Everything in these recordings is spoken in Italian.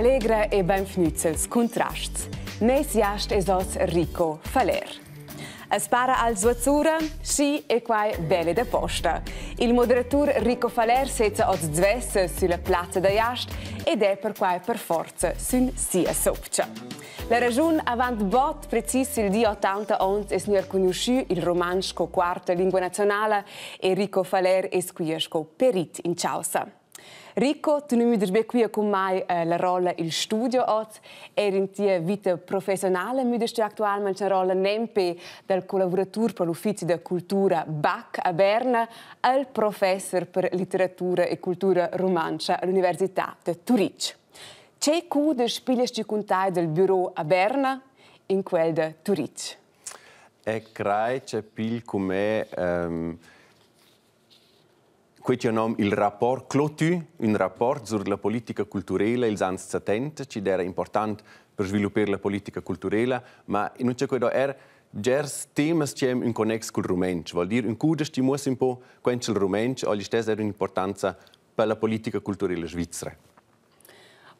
Allegre e beim Fnüzels contrasts. Nes jast esos Rico Faler. Spara al Zuazzura, sci e quai belle da posta. Il moderatur Rico Faler sezza oz zvesse sulla piazza da Jast ed è per quai per forza sun sia sopcia. La ragione avant bot precis il di 80 ons es nur conosciu il romanco quarta lingua nazionale e Rico Faler es quiesco perit in causa. Rico, tu non mi dici qui con me eh, la rolla in studio oggi, e in tua vita professionale mi dici attualmente la rolla nempe del collaboratore per l'ufficio di cultura BAC a Berna al professor per letteratura e cultura romancia all'Università di Turic. C'è cu del spielesti contai del bureau a Berna in quel di Turic? E crai c'è più come... Um... Questo è il rapport Clotu, un rapport sulla politica culturale degli anni 70, che era importante per sviluppare la politica culturale, ma non c'è quello era Gers temas c'è un connex col rumencio, vuol dire un cudes ci muosse un po' quanto il rumencio ha l'istessa un'importanza per la politica culturale svizzera.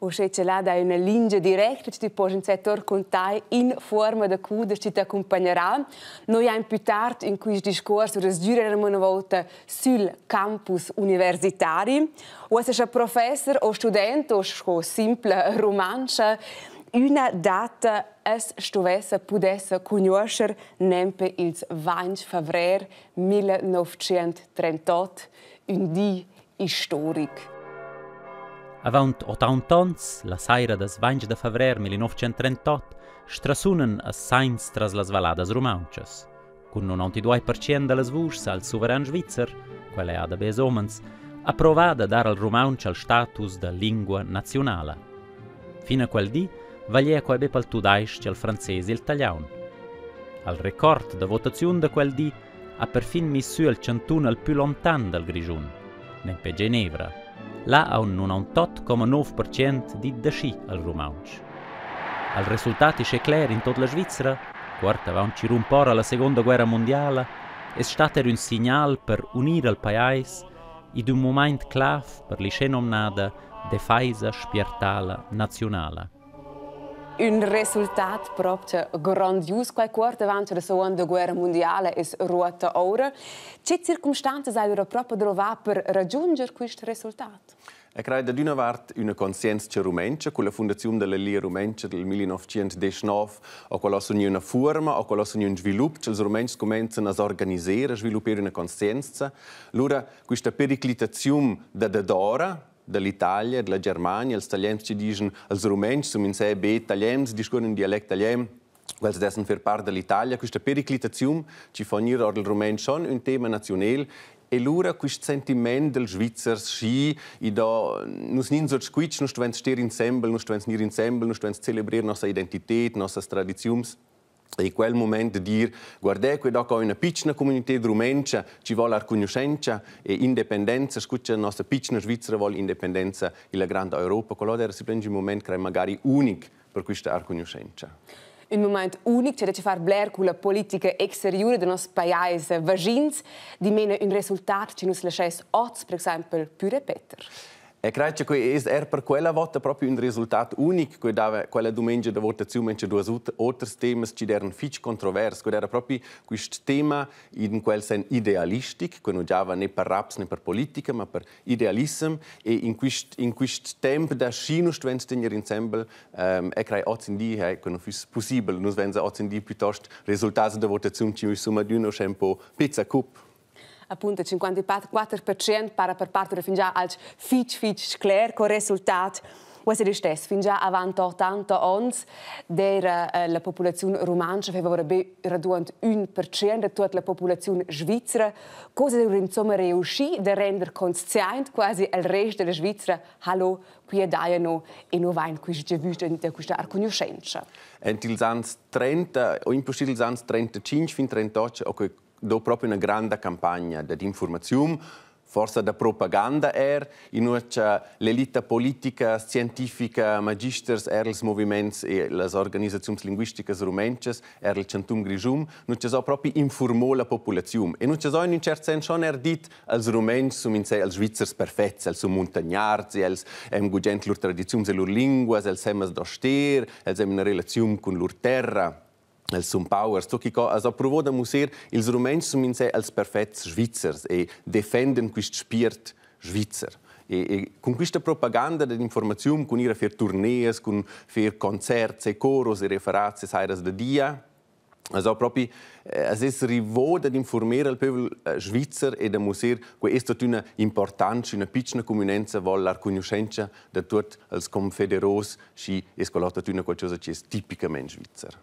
všeč je lada in linge direkt, če ti požem vse to, kot taj in forma, da kudeš ti ta kompanjera. No, ja, in pitart in kujiš diskurs, razdiramo na volta sil campus universitari. Vse še profesor, o študentu, o simple romanča, Una data es stovesa pudesa kunjošer nempe ilc vanj favrer 1938, un di istorik. Avant 80 la saira das 20 de febrer 1938, strasunen as sainz tras las valadas rumaunchas. Cun 92% de las al suveran svizzer, quella è da bes omens, approvada dare al rumaunch al status da lingua nazionale. Fino a quel di, valia quai bep al tudaisch al francese il tagliaun. Al record da votazione da quel di, ha perfin missu il centun al più lontan dal grigiun, nempe Ginevra, la un 98,9% di dashi al rumaunch. Al risultati c'è clair in tutta la Svizzera, quarta avanti ci rumpora la seconda guerra mondiale, è stato un segnale per unire il paese in un momento clave per l'iscenomnada difesa spirituale nazionale. Un risultato proprio grandios quai quarta avanti della seconda guerra mondiale è ruota ora. Che circostanze sarebbero proprio trovate per raggiungere questo risultato? E credo di una una conscienza rumencia, con la fondazione della Lia Rumencia del 1919, o con una forma, o con un sviluppo, che i rumenci cominciano a organizzare, a sviluppare una conscienza. Allora, questa periclitazione da d'ora, dall'Italia, l'Italia, da la Germania, els talhems ci dixen, els rumenys som in sé bé talhems, discurren in dialect tallem, quels dessen fer part de l'Italia. Questa periclitazium ci fa venire al rumen schon un tema nazionale E lura quist sentiment del Schweizer schi i da nus nin so squitsch, nus stuvens stier in sembel, nus stuvens nir in sembel, nus stuvens celebrieren nossa identitet, nossas tradiziums. in quel momento dire guardate qui da una piccola comunità rumencia ci vuole riconoscenza e l'indipendenza, scusate, la nostra piccola Svizzera vuole indipendenza nella grande Europa, quello era semplicemente un momento che è magari unico per questa riconoscenza. Un momento unico, cioè ci fa blair con la politica exteriore del nostro paese vagins, di meno un risultato che ci lascia oggi, per esempio, più ripetere. E cred că este per quella vota proprio un risultato unico che dava quella domenica da votazione c'è due altri temi che erano fic controversi, che era proprio questo tema in quel sen idealistico, che non giava né per raps né per politica, ma per idealismo e in questo in quest tempo da scino stvenz tenere insieme um, ehm, e cred oggi in di eh, che non fosse possibile, non svenza oggi in di piuttosto risultati da votazione ci sono di uno scempo pizza cup. appunto 54% para per parte fin già als fitch fitch scler co resultat Was ist das? fin già avant 80 ons der eh, la popolazione romancia aveva vorrebbe raduant 1% de tot la popolazione svizzera cosa er insomma reuschi de render conscient quasi el rest della Schweizer hallo qui daiano e no vain qui je vist de questa arconoscenza Entil sans 30 o trend sans 35 fin 38 o okay. do proprio una grande campagna di informazione, forse di propaganda, er, in cui l'elite politica, scientifica, magisters, er, i movimenti e le organizzazioni linguistiche rumeniche, er, il centum grigium, non ci sono proprio informò la popolazione. E non ci sono in un certo senso non er dit, i rumeni sono in sé, i svizzeri perfetti, i montagnards, als hem gugent lor tradizioni e loro lingue, als hemas d'oster, als hem una relazione con loro terra. sum powers. Tu che cosa also provò da musir ils rumens sum in sé als perfets svizzers e defenden quist spirit svizzer. E, e con questa propaganda dell'informazione, con ira fer tournees, con fer concerti, e coros e referati e sairas de dia, Also proprio, eh, es rivò ad informare il popolo eh, svizzero e da musir che questa è una importanza, una piccola comunenza vuole la conoscenza di tutti i confederos e è una cosa che è tipicamente svizzera.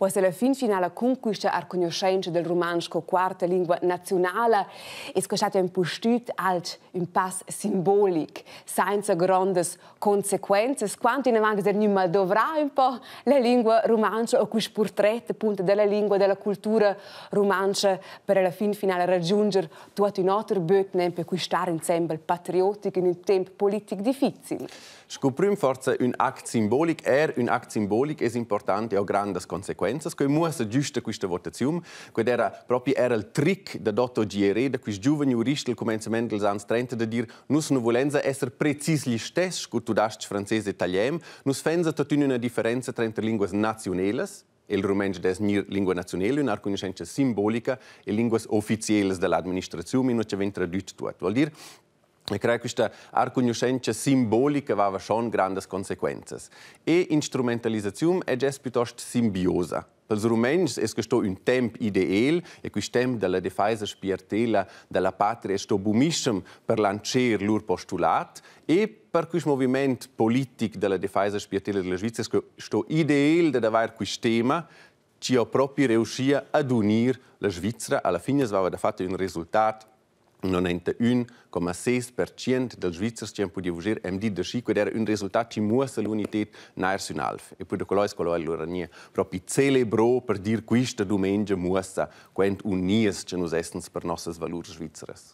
Questa è la fin finale conquista ar conoscenza del romanco quarta lingua nazionale è scosciata in postut alt un pass simbolico senza grandi conseguenze, quanto in avanti del ma dovrà un po' la lingua romancia o cui portretto appunto della lingua e della cultura romancia per la fin finale raggiungere tutti i nostri bötnem per cui stare insieme patriottici in un tempo politico difficile. Scoprim forse un act simbolico, è er, un act simbolico, è importante e ha grandi conseguenze. Che muoia giusta questa votazione, che era proprio era il trick del dottor Gieri, da questo giovane giurista al cominciamento degli anni 30, di dire noi non vogliamo essere precisi gli stessi, che tu dasci francese e italiano, noi facciamo tutta una differenza tra le lingue nazionali, il rumeno è una lingua nazionale, una conoscenza simbolica e lingue ufficiali dell'amministrazione, non c'è ventre tradotto tutto. Vuol dire E creo che questa arcognoscenza simbolica aveva schon grandi conseguenze. E instrumentalizzazione è già piuttosto simbiosa. Per i rumeni è questo un tempo ideale e questo tempo della difesa spirituale della patria è stato buonissimo per lanciare il loro postulato e per questo movimento politico della difesa spirituale della Svizzera è questo ideale di avere questo tema che proprio riuscì ad unire la Svizzera. Alla fine aveva fatto un risultato 91,6% del Svizzers që jenë për djevëgjër e mdi dëshi këtë erë unë rezultat që mua së lë unitet në ajerë së në alfë. E për të kolojës kolojë lërë një propi cele bro për dirë kuishtë të du me ingë mua së këtë unë që nësë esënës për nësës valurë Svizzërës.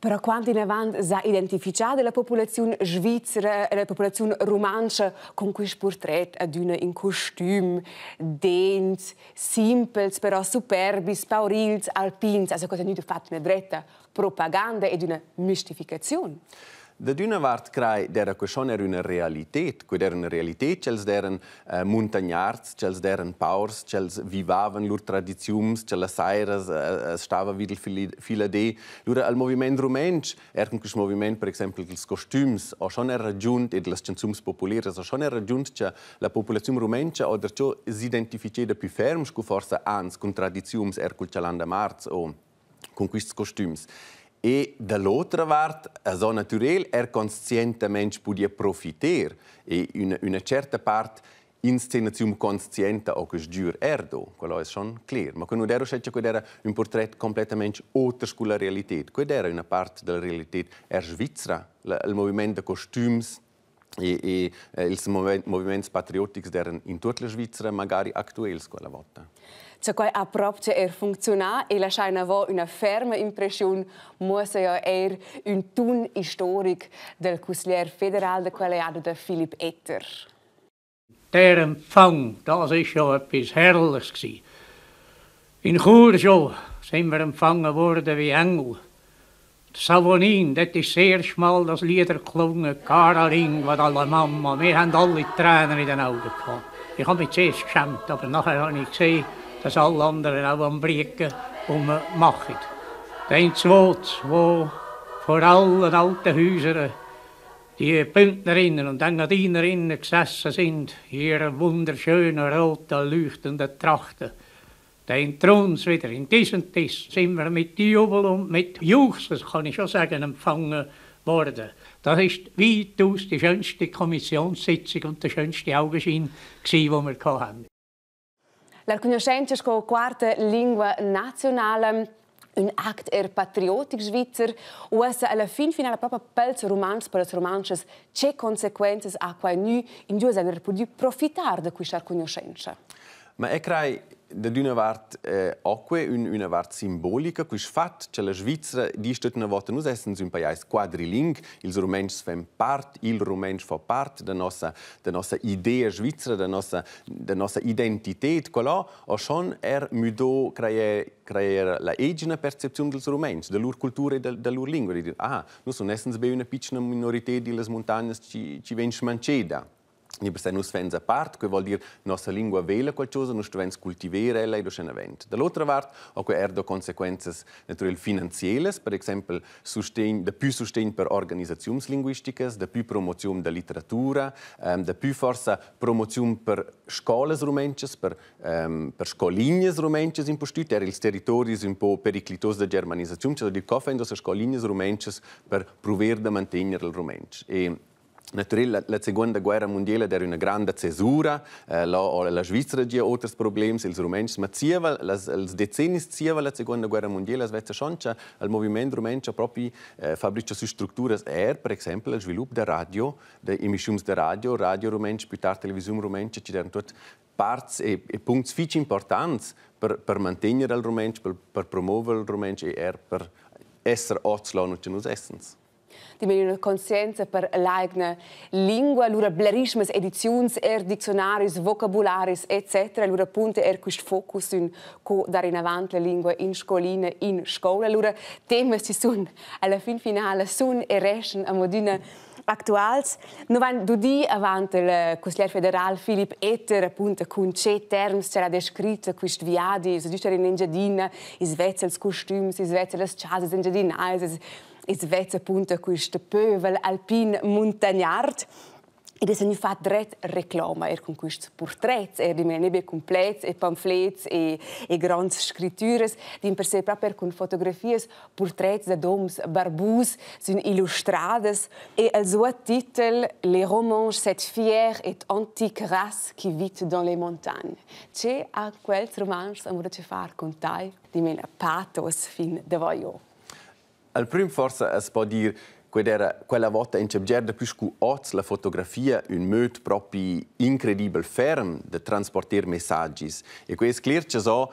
Però quanto in avanti si è la popolazione svizzera e la popolazione romana con questo portretto di un in costume, denti, simples, però superbi, spaurils, alpins, è cosa noi fatto in propaganda e di una mistificazione. Da d'una vart crai d'era que schon era una realitet, que d'era una realitet chels d'eren eh, montagnards, chels d'eren paurs, chels vivaven lur tradiziums, chel las aires eh, eh, stava videl fila de. Lura al moviment rumensch, erken que moviment, per exemple, dels costums, o schon era giunt, ed las canzums populeres, o schon era giunt che la popolazium rumensch, o dercio s'identifice da più ferms, cu forza ans, con tradiziums, er cul celanda marz, o con quistes costums. E der parte, eh, a so natürlich, er conscientemente podia profitar e una, una certa parte inscenazione consciente o che sgiur erdo, quello ist schon klar. ma quando ero scelto che era un portretto completamente oltre la realtà, quella era una parte della realtà er svizzera, il movimento dei costumi e, e il eh, movimento patriottico erano in tutta la Svizzera magari attuali quella volta. zo a propte er funziona e lasciai in een ferme impression muossa ja er in tun historiek. del cuslier federal de qualeado de Philip Etter. Der empfang, das ist ja etwas Herrliches gewesen. In Chur schon sind wir empfangen worden wie Engel. Savonin, dat is zeer schmal das Lieder geklungen. Caroline, wat alle Mama. Wir haben alle Tränen in den Augen gehabt. Ich habe mich zuerst geschämt, aber nachher habe ich gesehen, dass alle anderen auch am Blicken machen. Dann zweit, wo vor allen alten Häusern die Bündnerinnen und Engadinerinnen gesessen sind, ihre wunderschönen roten, leuchtenden Trachten. Dann Trons wieder in diesem Tisch sind wir mit Jubel und mit Juchsen, kann ich schon sagen, empfangen worden. Das ist weitaus die schönste Kommissionssitzung und der schönste Augenschein, den wir hatten. L'arcugnoscentia sco quarta lingua nazionale un act er patriotic svizzer o essa alla fin fina la papa pels romans per les romances che consequences a quai nu in gius en er pudiu profitar da conoscenza. Ma e crai da duna vart eh, oque un una vart simbolica cui fat che la svizzera di stet una volta nu essen un paese quadriling il rumens fem part il rumens fa part da nossa da nossa idea svizzera da nossa da nossa identità colo o schon er mudo crea creer la egina percepzion dels rumens de lur cultura e de, de lur lingua ah nu son essens be una pichna minorità di las montagnas ci ci vens manceda Ni per sé nus vens a part, che vuol dire che la nostra lingua vela qualcosa, nus vens cultivare ella e do scena vent. Dall'altra parte, o che erdo conseguenze naturel finanzielle, per esempio, sustegn, da più sostegno per organizzazioni linguistiche, da più promozione della letteratura, um, ehm, da più forza promozione per scuole rumences, per, um, per scoligne rumences in postut, er il territorio un po' periclitoso da germanizzazione, cioè di coffendo se scoligne rumences per prover da mantenere il rumenc. Natürlich, la Seconda Guerra Mondiale era una grande cesura, eh, la, la Svizzera aveva altri problemi, i rumeni, ma zieva, las, els decennis la Seconda Guerra Mondiale, es vezza schon, che il movimento rumeno proprio eh, fabbrica su strutture, er, per esempio, il sviluppo della radio, delle emissioni della radio, radio rumena, più tardi televisione rumena, ci erano tutti parts e, e punti molto importanti per, per mantenere il rumeno, per, per promuovere il rumeno e er, per essere ortslano che noi essens. Die Dimensione conscienza per eigene lingua, l'ura blerismes Editions, er dictionaris, vocabularis, etc. L'ura punte er quist Fokus in co dar avant la lingua in scolina, in scola. L'ura temes ci sun alla fin finale, sun e reschen a modina actuals. Nu van dudi avant il consigliere federal Filip Etter, appunto, con ce terms c'era descritto quist viadi, so dice in engiadina, i svezzels costums, i svezzels chases engiadinais, es vezza punta quist pövel alpin montagnard. Ed es hanno fatto dret reclama er con questi portretti, er di menebe completi e pamphlet e, e grandi scritture, di per sé proprio er con fotografie, portretti da doms barbus, sono illustrati e al suo titolo Les romances, cette fière et antique race qui vit dans les montagnes. C'è a quel romanzo amore a fare con te, di mena pathos fin de voi. Al prim forsa es può dire quella, quella volta in Cebgerda più scu oz la fotografia un möt proprio incredibile ferm de trasportare messaggi e questo è chiaro so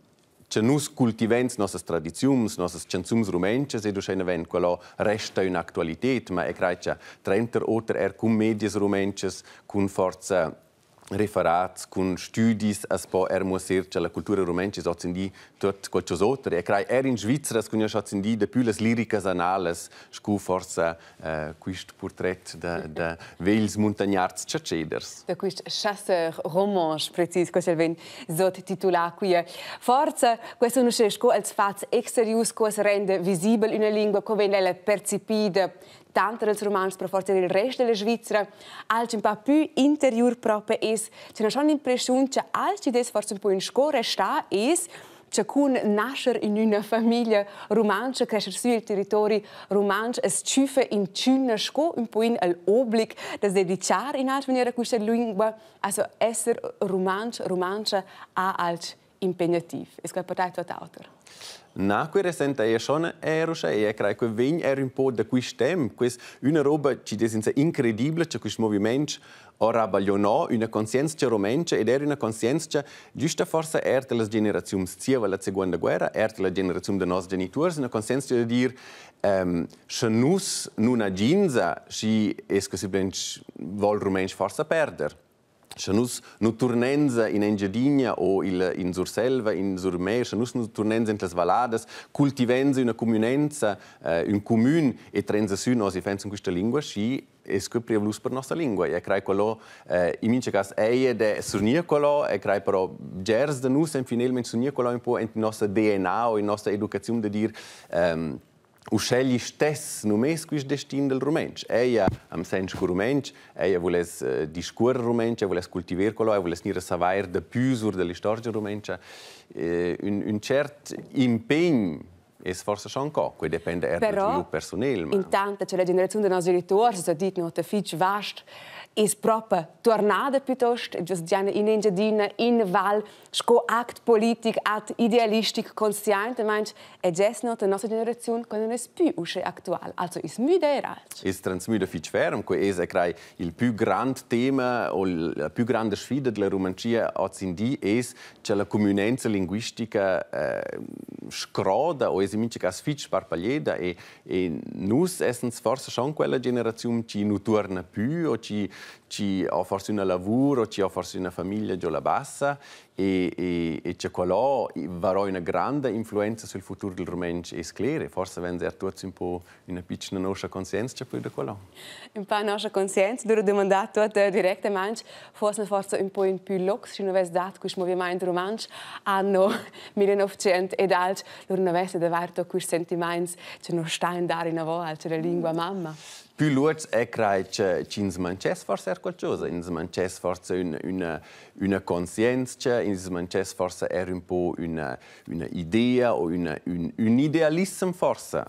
che nus cultivens nossas tradiziuns, nossas canzuns rumenches e duschein avent quella resta in actualitet, ma e craicia trenter oter er cum medias rumenches, cun forza referats cun studis as po er muoser la cultura rumenci so zindi tot qualcos otre e crai er in Svizzera cun so zindi de più las liricas anales scu forza uh, eh, quist portret de de vels montagnards chaceders de quist chasseur romanche precis quas el ven zot titula qui forza questo uno sco als faz exterius quas rende visibel una lingua co ven la percepida tanter els romans per forza il resto della Svizzera, alci un po' più interior proprio es. C'è una impressione che alci des forse un po' in scuola sta es če kun našer in njuna familija romanča, krešer svi il teritori romanč, es čufe in čunaško in poin al oblik, da zdaj dičar in alč venjera kušer lingua, also eser romanč, romanča a alč impegnativ. Es geht partei tot auter. Na, qui resente è e schon erosche e crei che vegn er un po da qui stem, quis una roba ci desinse incredibile, c'è quis movimento ora baglionò una conscienza romenca ed era una conscienza giusta forse er delle generazioni sia la seconda guerra, er della generazione dei nostri genitori, una conscienza di dire ehm um, nus nuna ginza, si esco si vuol rumensch forse perdere. Schanus nu torniamo in Engedigna o il, in Surselva, in Surmer, Schanus nu torniamo in las Valadas, cultivenza una comunenza, eh, un comun e trenza su nos in questa lingua, e scopriamo prievlus per nostra lingua. E credo che eh, in mince cas, eie de sunir quello, e credo però gers de nus en finalmente sunir quello un po' in nostra DNA o in nostra educazione di dire. Um, o scegli stess numes quis destin del rumensch. Eia am sens cu rumensch, eia voles uh, eh, discur rumensch, voles cultiver colo, eia voles nir a savair de püsur de l'istorgia rumenscha. Uh, eh, un, un cert impegn Es forse schon co, que depende er Però, dal tuo personale. Ma... Intanto c'è la generazione dei nostri genitori, si è detto, no, fitch vast, es propria tornada piuttosto, Giustiana in Engiadina, in Val, sco act politic, act idealistic, consciente, meinst, e gess not, nostra generation quando non è più usce also is müde e rac. Es transmüde fit schwer, um es è crai il più grand tema, o la più grande sfida della Romancia oggi in di es, c'è la comunenza linguistica, eh, scroda o esiminci cas fitch parpaglieda e, e nus essens forsa schon quella generazione ci nu torna più o ci, ci forse un lavoro, ci forse una famiglia giù la bassa e, e, e c'è quello varò una grande influenza sul futuro del rumencio e sclere, forse vengono tutti un po' una piccola nostra coscienza poi da quello. Un po' nostra coscienza, dove domandato a te direttamente, forse forse un po' in più lux, se non avessi dato questo movimento romanzo, anno 1900 ed altro, non avessero davvero questi sentimenti, c'è cioè non sta in dare in avò, c'è la lingua mamma più luce è che ci smancesse forse qualcosa, ci smancesse forse una, una, una conscienza, ci smancesse forse un po' una, una idea o una, un, un idealismo forse,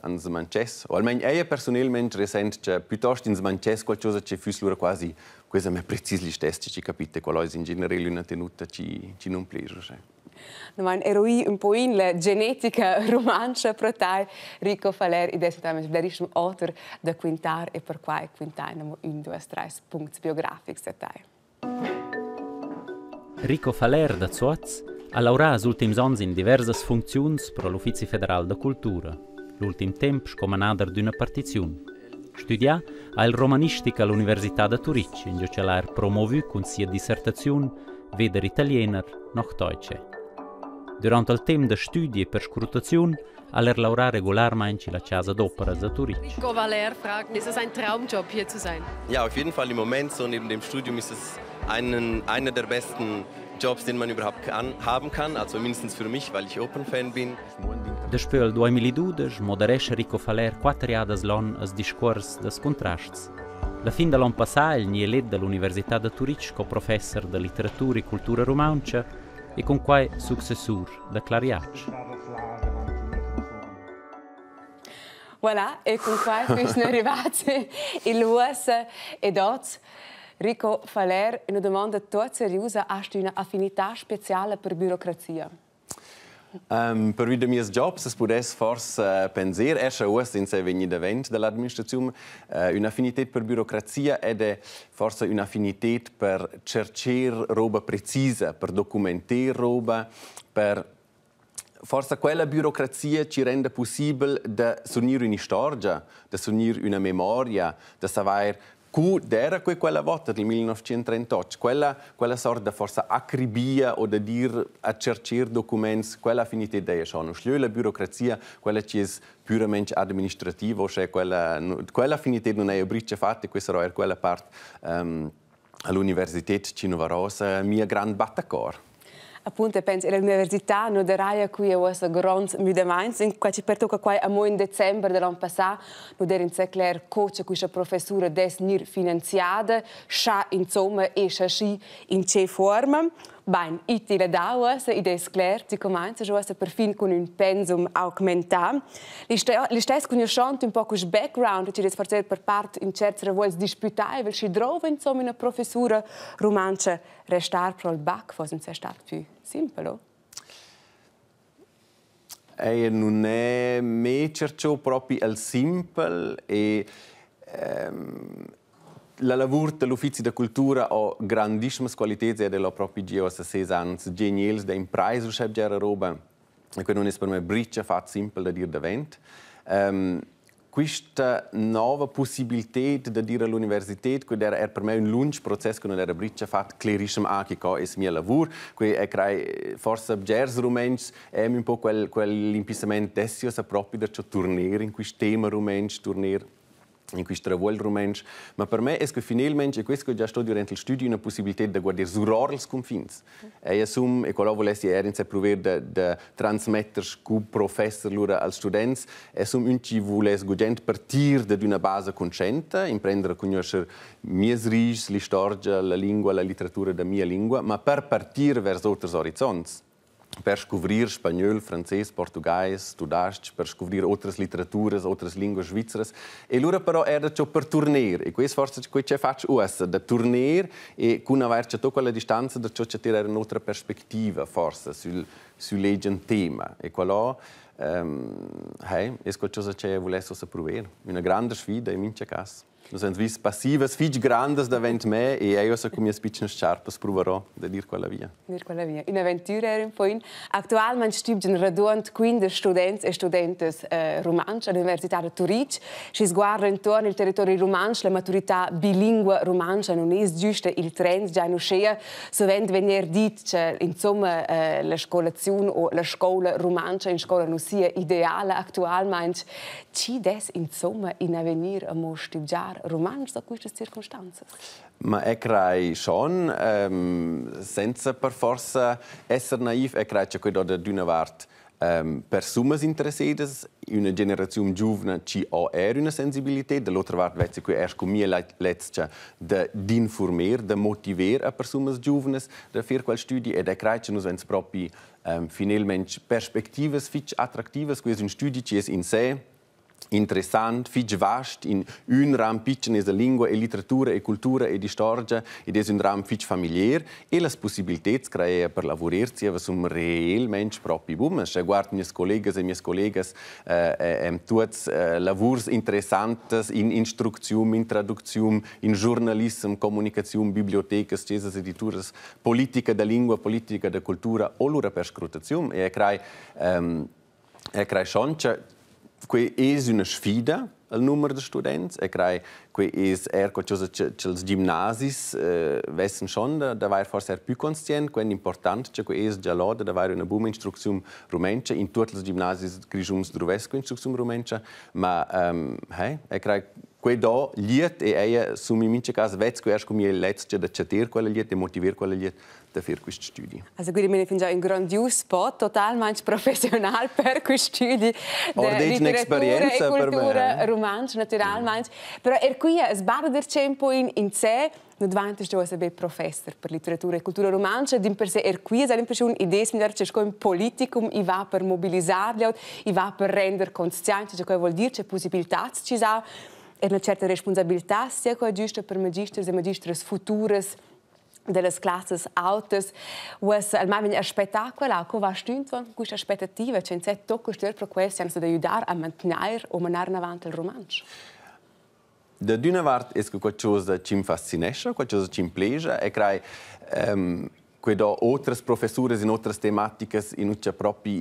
ci o almeno io personalmente risento che piuttosto ci smancesse qualcosa che fosse quasi, questo è preciso lo stesso, ci capite, qual è in generale una tenuta che non piace. Domani heroji un po' in la genetica romancia protai Rico Faler è stato un blerishum autor da quintar e per quai quintai namo un due strais punts biografics etai. Rico Faler da Zuaz ha laureato negli ultimi anni in diverse funzioni per l'Ufficio Federale della Cultura, l'ultimo tempo scomanata di una partizione. Studià al romanistica all'Università di Turicci, in cui l'ha promovuto con sia dissertazione Veder Italiener noch Deutsche. Durant il temp de studi e perscrutaziun, al er laura regular meinci la casa d'opera da Turich. Rico Valer fragt: ist es ein Traumjob hier zu sein? Ja, auf jeden Fall im Moment so neben dem Studium ist es einen, einer der besten Jobs, den man überhaupt kann, haben kann, also mindestens für mich, weil ich Open-Fan bin. Despeu al 2012 moderesce Rico Faler quattro adas l'on as discors das contrasts. La fin de l'on passà il nielet de l'Università de Turich, co professor de literatura e cultura romauncia, e con quai successur da Clariach. Voilà, e con quai sono arrivati i Luas e Dots. Rico Faler, una domanda tutta seriosa, hai una affinità speciale per burocrazia? Um, ähm, äh, äh, per vida minhas jobs, se pudesse força pensar, essa é sem se venha da vente da administração, uma afinidade per burocracia e de força uma afinidade per cercar roba precisa, per documentar roba, per forse quella burocrazia ci rende possibile da unire una storia, da unire una memoria, da sapere era que quella volta del 1938, quella, quella sorta forse acribia o di dire a cercare documenti, quella finita idea sono. Cioè la burocrazia, quella che è puramente amministrativa, cioè quella, quella finita non è una fatta, questa era quella parte um, all'università Cinova Rosa, mia grande battacore. appunto penso all'università no da raia qui a questa grande mudemains in qua ci perto qua a mo in dicembre dell'anno passato no der in secler coach questa professura des nir finanziada sha insomma e sha shi in che forma Bine, utile dauas, idees clair, si comenza giù per fin con un pensum augmentar. Li stes conoscendo un po' questo background, ci des forse per parte in certi revuels disputare, vel si trova insomma una professura romancia restar pro il bac, forse non star più simpolo. E eh, non è me cercio proprio al simple e... Ehm, la lavur dell'Ufficio di Cultura ha grandissime qualità della propria geo a 6 geniali, da impresa, lo sapete già roba, e quindi non è per me briccia, fatta semplice da dire davanti. Um, ehm, questa nuova possibilità di dire all'università, che era per me un lungo processo ah, che non era briccia fatto, chiarissimo anche che è il mio lavoro, che è creare eh, forse gers rumens, è un po' quell'impensamento quel adesso proprio da tornare in questo tema rumens, tornare in cui stravuol rumens, ma per me è esco finalmente, e questo già sto durante il studio, una possibilità di guardare suror els confins. E assum, e quello volessi in se provare di, di trasmettere cu professor lura als students, e assum un ci voles gugent partir da una base consciente, imprendere a conoscere mies ris, l'istoria, la lingua, la letteratura della mia lingua, ma per partire verso altri orizzonti per scoprire spagnolo, francese, portoghese, studiare, per scoprire altre literaturas, altre lingue svizzere. E allora però era ciò per tornare, e questo forse che c'è faccio ora, da tornare e con avere tutta quella distanza da ciò che era un'altra prospettiva, forse, sul, sul tema. E quello, um, è qualcosa ehm, eh, che volevo provare, una grande sfida in mio caso. No servizio passivo, fig grande davanti me e io so come spiccio sciarpa proverò a dire quella via. Dire quella via. Un'avventura era un po' in. Attualmente stiamo generando 15 studenti e studenti eh, romanci all'Università di Turic. Si sguarda intorno al territorio romancio, la maturità bilingue romancia non è giusto il trend, già non c'è. Sovente che cioè, insomma, eh, la scolazione o la scuola romancia in scuola non sia ideale attualmente. Ci des insomma in avvenire a mo stiamo già par romanzo queste circostanze? Ma è e crei schon, ehm, senza per forza essere naiv, è e crei che da una vart ehm, persone interessate, una generazione giovane che ha una sensibilità, dall'altra parte vezzi che è come la letzte di informare, di motivare a persone giovani a fare quel studio ed è e crei che noi proprio ehm, finalmente prospettive attractive, questo è un studio che è in sé interessant, viel vast, in un ram pitchen es a lingua e literatura e cultura e di storgia ed es un ram fich familiar e las possibilitats creia per lavorarsi avas un realmente propi bum. Se guard meine Kollegen e mias collegas eh, eh, em tuats eh, lavurs interessantes in instructium, in traductium, in journalism, comunicazium, bibliotecas, cesas edituras, politica der lingua, politica da cultura, olura per scrutatium e crai um, ehm, Er krei schon, quei es una sfida al numero de students, e crei quei es er co cosa che els gimnasis eh, wessen schon da, da war forse er più conscient quen important che quei es già lode da war una boom instruction rumenche in tutte le gimnasis grisums druvesco instruction rumenche ma ehm hey e crei Quei da liet e eia su mi mince cas vets que esco mi lecce da cetir quella liet e motivar quella liet da fir quist studi. Also quindi mi finja un grandius spot totalmente professional per quist studi. Or de un'esperienza eh, per me. Eh. Romanz naturalmente, mm. però er qui es eh, barder tempo in in sé Nudvantes jo ese professor per letteratura e cultura romancia, din per se er qui sa l'impression idees mi dar cesco un politicum i va per mobilizar i va per render conscienti, cioè, cioè, che vuol dire c'è cioè, possibilità ci sa. e në qertë responsabilita, se ko e gjyshtë për më gjyshtës dhe më gjyshtës futurës dhe lës klasës autës. Uës, almamin e shpetakuela, ku va shtynë tonë, ku ishte shpetetive, që në cëtë tokë për kuesë së dhe judar a më o më narë në vantë lë rumanësh. Dhe dy në vartë isë ku qëzë që fascineshë, ku qëzë që plejshë, e kraj kuj do otrës profesurës in otrës tematikës in uqë propi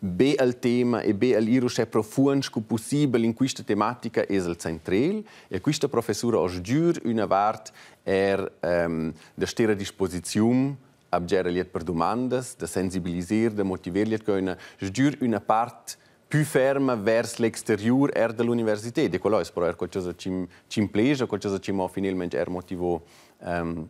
be al tema e be al irus è profuns possibile in questa tematica è il central e questa professora os giur una vart er um, ehm, a disposizione disposizion abgera per domandas, da sensibilisir, da motiver liet che una parte più ferma verso l'exterior er dell'università. E quello è però qualcosa che ci implica, qualcosa che mo finalmente er motivato motivo um,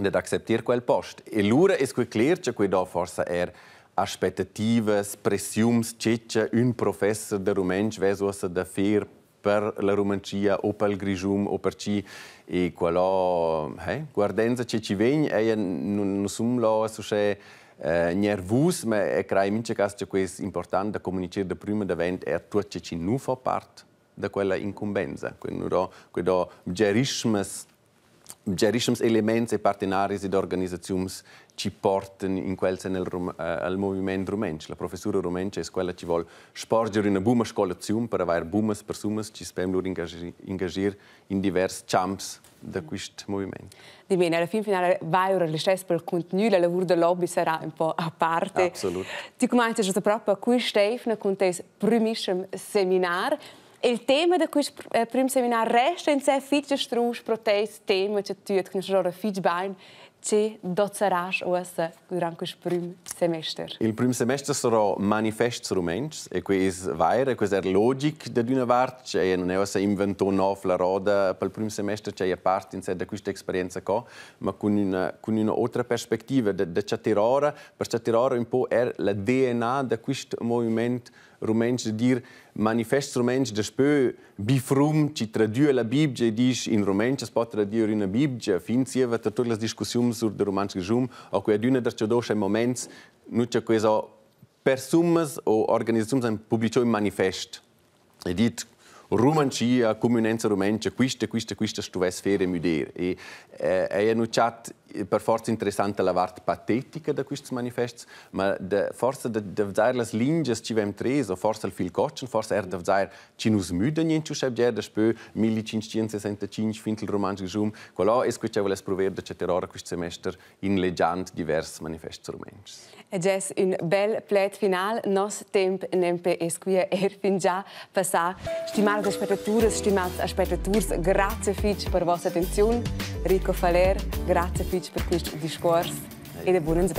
ehm, ad accettare quel posto. E allora è chiaro che questo do forse er aspettativas, pressiuns, ceccia un professor de rumensch vesuossa da fer per la Rumancia o per il Grigium o per ci e quello, eh, guardenza che ci vengono e non sono là, eh, nervus, ma è che in questo caso che è importante comunicare da prima da vent e tutto ciò che non fa parte di quella incombenza, quindi gerismus gerismus elementi e partenari ed organizzazioni ci portano in quel nel, uh, al movimento rumensch. La professora rumensch è quella che vuole sporgere una buona scolazione per avere buone persone che si possono ingaggiare in diversi camps da questo movimento. Di bene, alla fine finale vai ora l'istess per il contenuto, il lavoro del lobby sarà un po' a parte. Absolut. Ti commenti giusto proprio qui Stefano con il primo seminario. Il tema di questo eh, primo seminario resta in sé fitto strus, protest, tema cioè, che tu hai conosciuto ora fitto bene ce doceraș o să durante o prim semester. Il prim semester sarà manifest rumens e qui is vaire, questa è er logic de da d'una vart, ce e non e o se inventò nov la roda pel prim semester c'è parte in sé da questa esperienza co, ma con una con una altra perspettiva de da, de da chatirora, per chatirora un po' è er la DNA da questo movimento rumeni de dir manifest de despö bifrum ci tradue la Bibbia e dis in rumeni es pot tradure una Bibbia fin sieva tra tutte sur de romansch gesum o quei d'una der cedosche moments nu ce quesa persummas o organizzazioni han pubblicio in manifest e dit a comunenza rumencia, questa, questa, questa stuvesse fere müdere. E, eh, e hanno chat per forza interessante la parte patetica di questi manifesti, ma forse da vedere le linee ci abbiamo preso, forse il fil coccio, forse era da che ci non smüde niente, ci abbiamo detto, poi 1565 fin il romanzo giù, quello è che ci vuole provare da certe ore questo semestre in leggendo diversi manifesti rumeni. E già un bel plet final, nos tempo nempe è qui er fin già passato. Stimati aspettature, stimate aspettature, grazie Fitch per la vostra attenzione, Rico Faler, grazie Fitch convites para que isto discorse e da Buenos